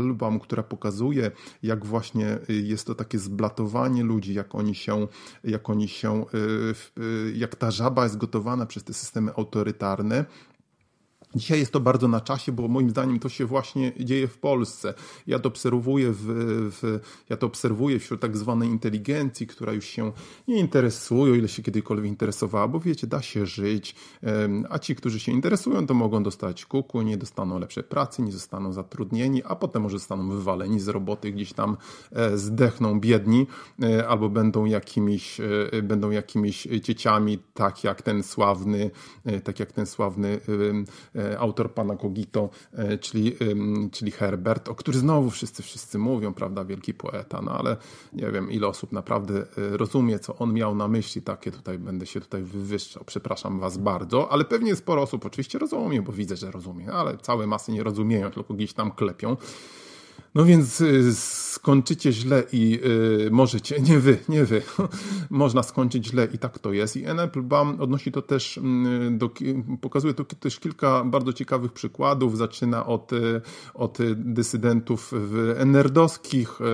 album, która pokazuje, jak właśnie y, jest to takie zblatowanie ludzi, jak oni się, jak oni się, y, y, jak ta żaba jest gotowana przez te systemy autorytarne, Dzisiaj jest to bardzo na czasie, bo moim zdaniem to się właśnie dzieje w Polsce. Ja to obserwuję, w, w, ja to obserwuję wśród tak zwanej inteligencji, która już się nie interesuje, o ile się kiedykolwiek interesowała, bo wiecie, da się żyć, a ci, którzy się interesują, to mogą dostać kuku, nie dostaną lepszej pracy, nie zostaną zatrudnieni, a potem może zostaną wywaleni z roboty, gdzieś tam e, zdechną biedni e, albo będą jakimiś, e, będą jakimiś dzieciami, tak jak ten sławny, tak jak ten sławny E, autor pana Kogito, e, czyli, czyli Herbert, o który znowu wszyscy wszyscy mówią, prawda, wielki poeta, no ale nie wiem, ile osób naprawdę e, rozumie, co on miał na myśli, takie tutaj będę się tutaj wywyższał, przepraszam was bardzo, ale pewnie sporo osób oczywiście rozumie, bo widzę, że rozumie, ale całe masy nie rozumieją, tylko gdzieś tam klepią. No więc y, skończycie źle i yy, możecie, nie wy, nie wy, można skończyć źle i tak to jest. I N. odnosi to też, mm, do, pokazuje to też kilka bardzo ciekawych przykładów. Zaczyna od, y, od dysydentów nerdowskich. Y,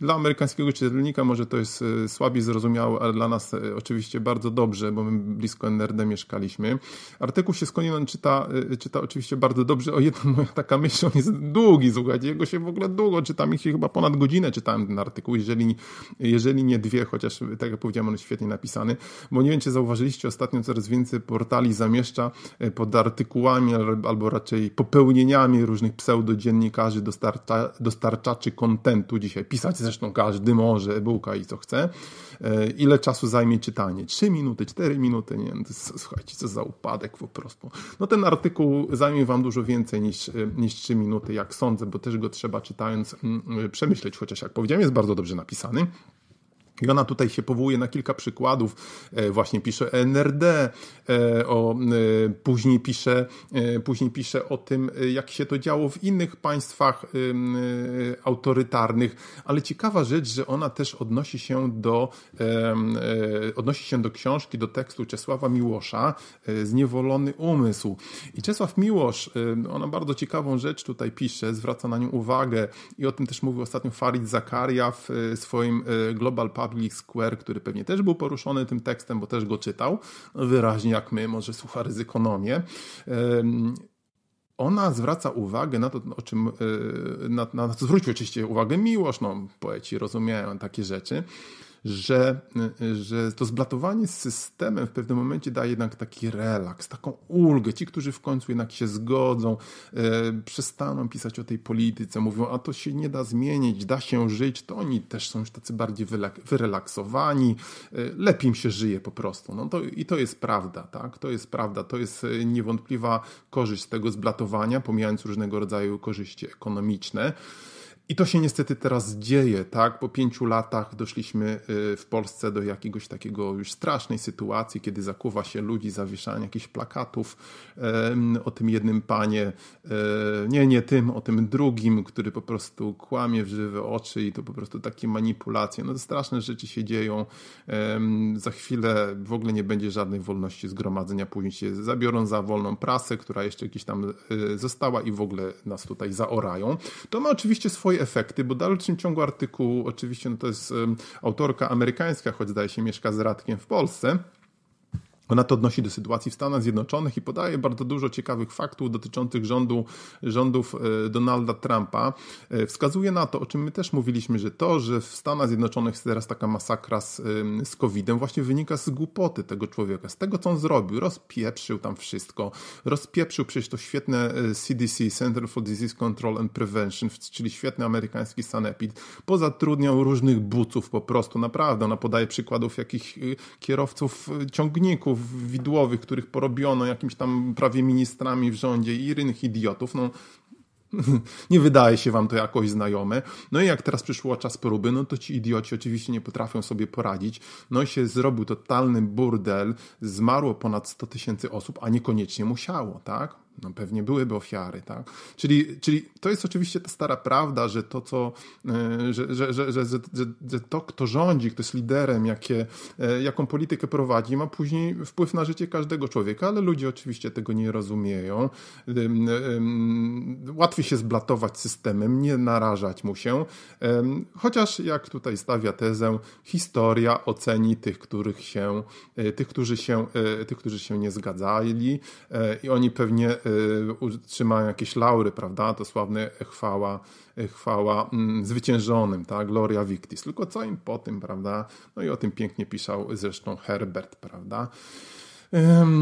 dla amerykańskiego czytelnika może to jest słabiej zrozumiałe, ale dla nas oczywiście bardzo dobrze, bo my blisko NRD mieszkaliśmy. Artykuł się skończył, czyta, czyta oczywiście bardzo dobrze. O jedna moja taka myśl, on jest długi, słuchajcie, jego się w ogóle długo, czytam ich chyba ponad godzinę czytałem ten artykuł, jeżeli, jeżeli nie dwie, chociaż tak jak powiedziałem, on jest świetnie napisany, bo nie wiem, czy zauważyliście, ostatnio coraz więcej portali zamieszcza e, pod artykułami albo raczej popełnieniami różnych pseudodziennikarzy, dostarcza, dostarczaczy kontentu dzisiaj. Pisać zresztą każdy może, e-booka i co chce. E, ile czasu zajmie czytanie? Trzy minuty, cztery minuty? Nie wiem, no słuchajcie, co za upadek po prostu. No ten artykuł zajmie wam dużo więcej niż, e, niż minuty, jak sądzę, bo też go trzeba czytać czytając, mm, przemyśleć, chociaż jak powiedziałem, jest bardzo dobrze napisany. I ona tutaj się powołuje na kilka przykładów. E, właśnie pisze NRD, e, o, e, później, pisze, później pisze o tym, jak się to działo w innych państwach autorytarnych. Ale ciekawa rzecz, że ona też odnosi się do, odnosi się do książki, do tekstu Czesława Miłosza, Zniewolony Umysł. I Czesław Miłosz, ona bardzo ciekawą rzecz tutaj pisze, zwraca na nią uwagę i o tym też mówił ostatnio Farid Zakaria w swoim Global Public public square, który pewnie też był poruszony tym tekstem, bo też go czytał, wyraźnie jak my, może słucha ryzykonomię. Ona zwraca uwagę na to, o czym, e, na, na, co zwrócił oczywiście uwagę miłość, no poeci rozumieją takie rzeczy, że, y, y, że to zblatowanie z systemem w pewnym momencie daje jednak taki relaks, taką ulgę. Ci, którzy w końcu jednak się zgodzą, y, przestaną pisać o tej polityce, mówią, a to się nie da zmienić, da się żyć, to oni też są już tacy bardziej wyrelaksowani, lepiej im się żyje po prostu. No to, I to jest prawda, tak? To jest prawda, to jest niewątpliwa korzyść tego zblatowania, pomijając różnego rodzaju korzyści ekonomiczne. I to się niestety teraz dzieje, tak? Po pięciu latach doszliśmy y, w Polsce do jakiegoś takiego już strasznej sytuacji, kiedy zakuwa się ludzi, zawieszają jakichś plakatów o tym jednym panie, e, nie, nie tym, o tym drugim, który po prostu kłamie w żywe oczy i to po prostu takie manipulacje. No to straszne rzeczy się dzieją. Za chwilę w ogóle nie będzie żadnej wolności zgromadzenia, później się zabiorą za wolną prasę, która jeszcze gdzieś tam e, została i w ogóle nas tutaj zaorają. To ma oczywiście swoje swoje efekty, bo w dalszym ciągu artykułu, oczywiście no to jest autorka amerykańska, choć zdaje się mieszka z Radkiem w Polsce, ona to odnosi do sytuacji w Stanach Zjednoczonych i podaje bardzo dużo ciekawych faktów dotyczących rządu, rządów e, Donalda Trumpa. E, wskazuje na to, o czym my też mówiliśmy, że to, że w Stanach Zjednoczonych jest teraz taka masakra z, z COVID-em, właśnie wynika z głupoty tego człowieka, z tego, co on zrobił. Rozpieprzył tam wszystko. Rozpieprzył przecież to świetne CDC, e, Center for Disease Control and Prevention, czyli świetny amerykański sanepid. Pozatrudniał różnych buców po prostu, naprawdę. Ona podaje przykładów jakich kierowców ciągników, idiotów widłowych, których porobiono jakimś tam prawie ministrami w rządzie i rynek idiotów, no nie wydaje się wam to jakoś znajome. No i jak teraz przyszło czas próby, no to ci idioci oczywiście nie potrafią sobie poradzić. No i się zrobił totalny burdel, zmarło ponad 100 tysięcy osób, a niekoniecznie musiało, tak? no pewnie byłyby ofiary, tak? Czyli, czyli to jest oczywiście ta stara prawda, że to, co, e, że, że, że, że, że, to, kto rządzi, kto jest liderem, jakie, e, jaką politykę prowadzi, ma później wpływ na życie każdego człowieka, ale ludzie oczywiście tego nie rozumieją. Łatwiej się zblatować systemem, nie narażać mu się, chociaż jak tutaj stawia tezę, historia oceni tych, których się, e, tych, którzy się, tych, którzy się nie zgadzali i oni pewnie Y, trzymają jakieś laury, prawda? To sławne chwała, chwała mm, zwyciężonym, tak? Gloria Victis. Tylko co im po tym, prawda? No i o tym pięknie pisał zresztą Herbert, prawda?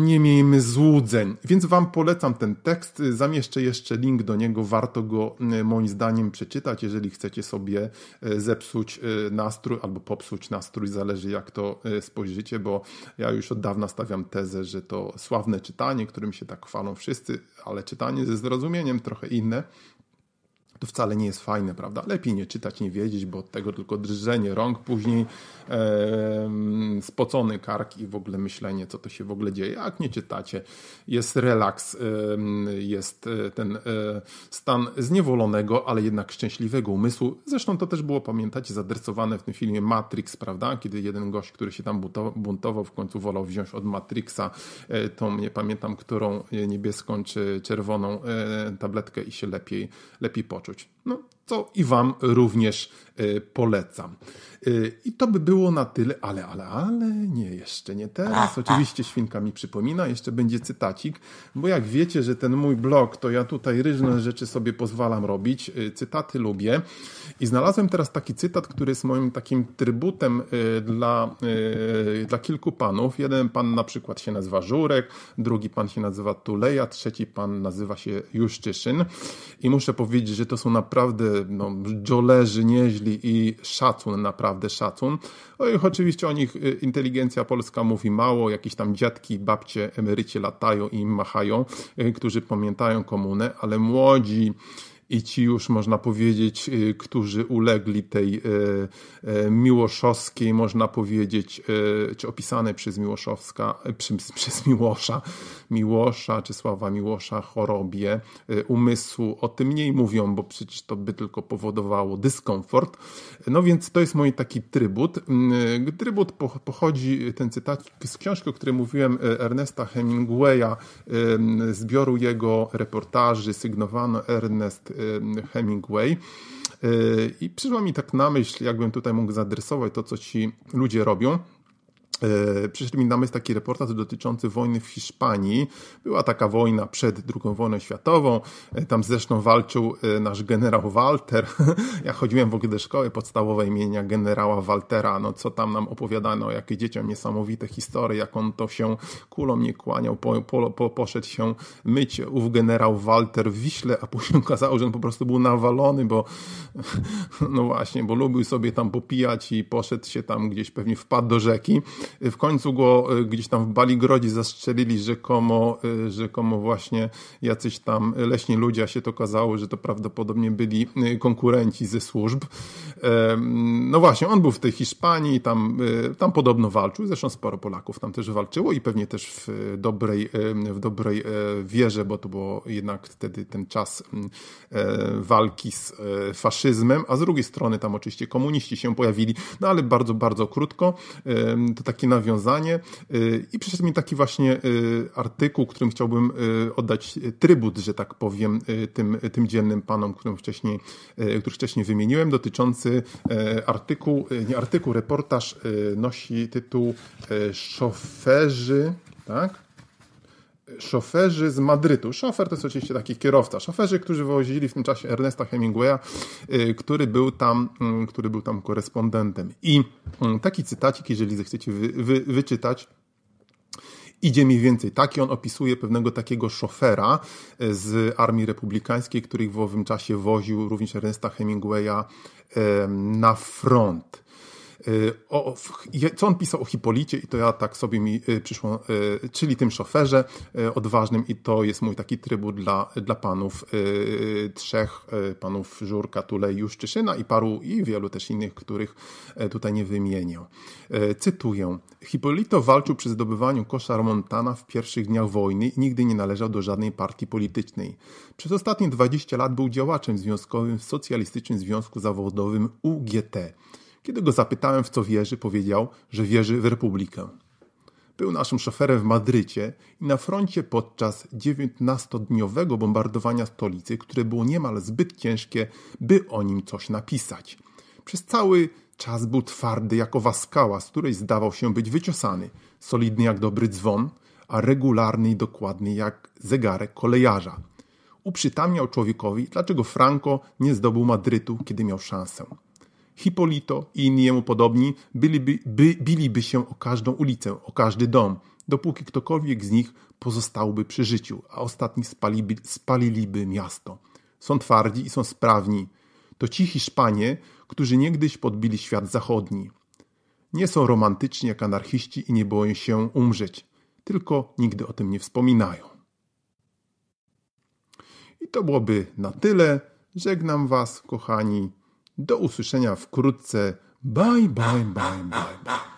nie miejmy złudzeń. Więc Wam polecam ten tekst. Zamieszczę jeszcze link do niego. Warto go moim zdaniem przeczytać, jeżeli chcecie sobie e, zepsuć e, nastrój albo popsuć nastrój. Zależy jak to e, spojrzycie, bo ja już od dawna stawiam tezę, że to sławne czytanie, którym się tak chwalą wszyscy, ale czytanie ze zrozumieniem trochę inne to wcale nie jest fajne, prawda? Lepiej nie czytać, nie wiedzieć, bo od tego tylko drżenie rąk później, e, spocony kark i w ogóle myślenie, co to się w ogóle dzieje. Jak nie czytacie, jest relaks, e, jest ten e, stan zniewolonego, ale jednak szczęśliwego umysłu. Zresztą to też było, pamiętacie, zadresowane w tym filmie Matrix, prawda? Kiedy jeden gość, który się tam buntował, w końcu wolał wziąć od Matrixa e, tą, nie pamiętam którą, e, niebieską czy czerwoną e, tabletkę i się lepiej, lepiej poczuł. шутит. Ну, co i Wam również e, polecam. E, I to by było na tyle, ale, ale, ale nie, jeszcze nie teraz. Tak. Oczywiście świnka mi przypomina, jeszcze będzie cytacik, bo jak wiecie, że ten mój blog, to ja tutaj różne rzeczy sobie pozwalam robić, e, cytaty lubię i znalazłem teraz taki cytat, który jest moim takim trybutem dla, dla kilku panów. Jeden pan na przykład się nazywa Żurek, drugi pan się nazywa Tuleja, trzeci pan nazywa się Juszczyszyn i muszę powiedzieć, że to są naprawdę no, żolerzy nieźli i szacun, naprawdę szacun. O no oczywiście o nich y, inteligencja polska mówi mało, jakieś tam dziadki, babcie, emeryci latają i im machają, y, którzy pamiętają komunę, ale młodzi i ci już można powiedzieć, y, którzy ulegli tej y, y, miłoszowskiej, można powiedzieć, czy opisanej przez Miłoszowska, przez, przez Miłosza, Miłosza, czy Sława Miłosza, chorobie umysłu, o tym mniej mówią, bo przecież to by tylko powodowało dyskomfort. No więc to jest mój taki trybut. Mm, trybut pochodzi, ten cytat z książki, o której mówiłem, Ernesta Hemingwaya, zbioru jego reportaży sygnowano Ernest Y, Hemingway. Y, I przyszła mi tak na myśl, jakbym tutaj mógł zadresować to, co ci ludzie robią. E, przyszedł mi na myśl taki reportaż dotyczący wojny w Hiszpanii. Była taka wojna przed II wojną światową. E, tam zresztą walczył e, nasz generał Walter. Ja chodziłem w ogóle do szkoły podstawowej imienia generała Waltera. No co tam nam opowiadano, jakie dzieciom niesamowite historie, jak on to się kulą nie kłaniał, po, po, po, poszedł się myć ów generał Walter w Wiśle, a później okazało, że on po prostu był nawalony, bo no właśnie, bo lubił sobie tam popijać i poszedł się tam gdzieś, pewnie wpadł do rzeki. W końcu go e, gdzieś tam w Baligrodzie zastrzelili rzekomo, e, rzekomo właśnie jacyś tam leśni ludzie, a się to okazało, że to prawdopodobnie byli e, konkurenci ze służb. No właśnie, on był w tej Hiszpanii, tam, tam podobno walczył, zresztą sporo Polaków tam też walczyło i pewnie też w dobrej, w dobrej wierze, bo to było jednak wtedy ten czas walki z faszyzmem, a z drugiej strony tam oczywiście komuniści się pojawili, no ale bardzo, bardzo krótko. To tak takie nawiązanie y, i przyszedł mi taki właśnie y, artykuł, którym chciałbym y, oddać trybut, że tak powiem, tym, tym dzielnym panom, którym wcześniej, których wcześniej wymieniłem, dotyczący artykułu, nie artykuł, reportaż nosi tytuł Szoferzy, tak? szoferzy z Madrytu. Szofer to jest oczywiście taki kierowca. Szoferzy, którzy wywozili w tym czasie Ernesta Hemingwaya, y, który był tam, y, który był tam korespondentem. I y, taki cytacik, jeżeli zechcecie wy, wy, wyczytać, idzie mniej więcej tak i on opisuje pewnego takiego szofera z Armii Republikańskiej, który w owym czasie woził również Ernesta Hemingwaya na front. O, co on pisał o Hipolicie i to ja tak sobie mi y, przyszło, y, czyli tym szoferze y, odważnym i to jest mój taki trybut dla, dla panów trzech, panów Żurka, Tulej, Juszczyszyna i paru i wielu też innych, których e, tutaj nie wymienię. E, cytuję. Hipolito walczył przy zdobywaniu kosza Montana w pierwszych dniach wojny i nigdy nie należał do żadnej partii politycznej. Przez ostatnie 20 lat był działaczem związkowym w Socjalistycznym Związku Zawodowym UGT. Kiedy go zapytałem, w co wierzy, powiedział, że wierzy w Republikę. Był naszym szoferem w Madrycie i na froncie podczas 19-dniowego bombardowania stolicy, które było niemal zbyt ciężkie, by o nim coś napisać. Przez cały czas był twardy jak owa skała, z której zdawał się być wyciosany, solidny jak dobry dzwon, a regularny i dokładny jak zegarek kolejarza. Uprzytamniał człowiekowi, dlaczego Franco nie zdobył Madrytu, kiedy miał szansę. Hipolito i inni jemu podobni byliby, by, biliby się o każdą ulicę, o każdy dom, dopóki ktokolwiek z nich pozostałby przy życiu, a ostatni spaliby, spaliliby miasto. Są twardzi i są sprawni. To ci Hiszpanie, którzy niegdyś podbili świat zachodni. Nie są romantyczni jak anarchiści i nie boją się umrzeć, tylko nigdy o tym nie wspominają. I to byłoby na tyle. Żegnam Was, kochani. Do usłyszenia wkrótce. Bye, bye, bye, bye, bye.